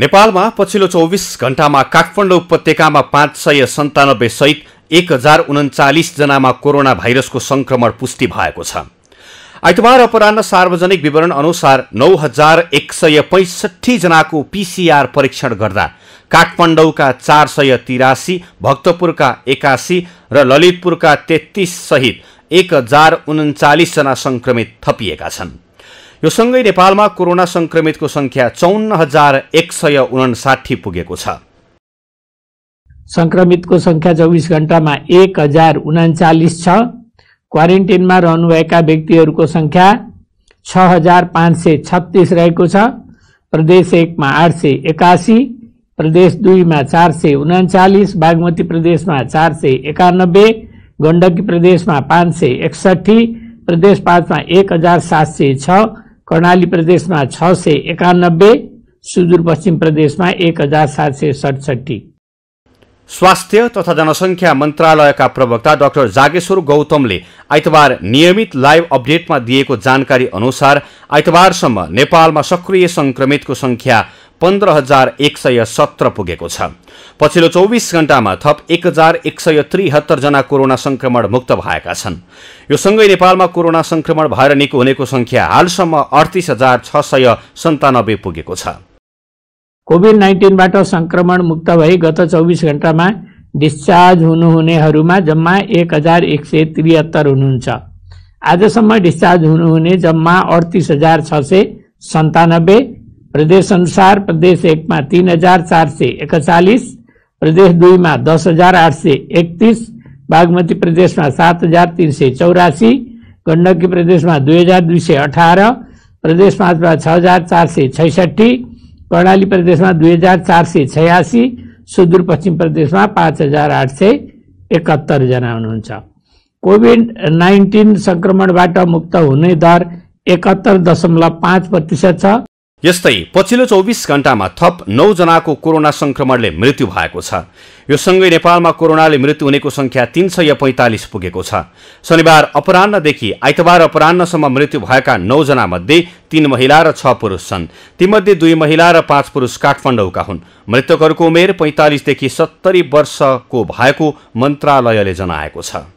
नेपालमा पछिल्लो चौबिस घण्टामा काठमाडौँ उपत्यकामा पाँच सय सन्तानब्बे सहित एक हजार उन्चालिस जनामा कोरोना भाइरसको संक्रमण पुष्टि भएको छ आइतबार अपरान्न सार्वजनिक विवरण अनुसार नौ हजार एक सय पैँसठी जनाको पिसिआर परीक्षण गर्दा काठमाडौँका चार सय तिरासी भक्तपुरका एकासी र ललितपुरका तेत्तिस सहित एक हजार उन्चालिसजना संक्रमित थपिएका छन् यो सँगै नेपालमा कोरोना संक्रमितको संख्या चौन्न हजार एक सय उनासाठी पुगेको छ संक्रमितको संख्या चौबिस घण्टामा एक हजार उनाचालिस छ क्वारेन्टिनमा रहनुभएका व्यक्तिहरूको संख्या छ हजार पाँच सय छत्तिस रहेको छ प्रदेश एकमा आठ सय एकासी प्रदेश दुईमा चार सय उनाचालिस बागमती प्रदेशमा चार सय एकानब्बे गण्डकी प्रदेशमा पाँच सय एकसठी प्रदेश पाँचमा एक हजार सात सय छ कर्णाली प्रदेशमा छ सय एकानब्बे सुदूरपश्चिम प्रदेशमा एक हजार सात सय सडसठी स्वास्थ्य तथा जनसङ्ख्या मन्त्रालयका प्रवक्ता डाक्टर जागेश्वर गौतमले आइतबार नियमित लाइभ अपडेटमा दिएको जानकारी अनुसार आइतबारसम्म नेपालमा सक्रिय संक्रमितको संख्या पन्ध्र हजार एक सय सत्र पुगेको छ पछिल्लो चौबिस घण्टामा थप एक हजार एक सय त्रिहत्तरजना कोरोना संक्रमण मुक्त भएका छन् यो सँगै नेपालमा कोरोना संक्रमण भएर निको हुनेको संख्या हालसम्म अडतिस हजार छ सय सन्तानब्बे पुगेको छ कोभिड नाइन्टिनबाट संक्रमण मुक्त भई गत चौबिस घण्टामा डिस्चार्ज हुनुहुनेहरूमा जम्मा एक हजार एक सय त्रिहत्तर हुनुहुन्छ आजसम्म डिस्चार्ज हुनुहुने जम्मा अडतिस हजार छ सय सन्तानब्बे प्रदेश प्रदेश अनुसार एक तीन हजार चार એકમાં एक चालीस प्रदेश दुई में दस हजार आठ सौ एकतीस बागमती प्रदेश सात हजार तीन सौ चौरासी गंडकी प्रदेश में दुई हजार दुई सौ अठारह प्रदेश पांच में छ हजार चार सौ छैसठी कर्णाली प्रदेश में दुई हजार चार सौ छयासी सुदूर पश्चिम प्रदेश में पांच हजार आठ सौ एकहत्तर जना हुनुहुन्छ नाइन्टीन संक्रमण मुक्त होने दर एकहत्तर दशमलव पांच प्रतिशत छ यस्तै पछिल्लो चौबिस घण्टामा थप नौजनाको कोरोना संक्रमणले मृत्यु भएको छ यो सँगै नेपालमा कोरोनाले मृत्यु हुनेको संख्या तीन सय पैँतालिस पुगेको छ शनिबार अपरान्नदेखि आइतबार अपरान्नसम्म मृत्यु भएका नौजना मध्ये तीन महिला र छ पुरुष छन् तीमध्ये दुई महिला र पाँच पुरुष काठमाडौँका हुन् मृतकहरूको उमेर पैँतालिसदेखि सत्तरी वर्षको भएको मन्त्रालयले जनाएको छ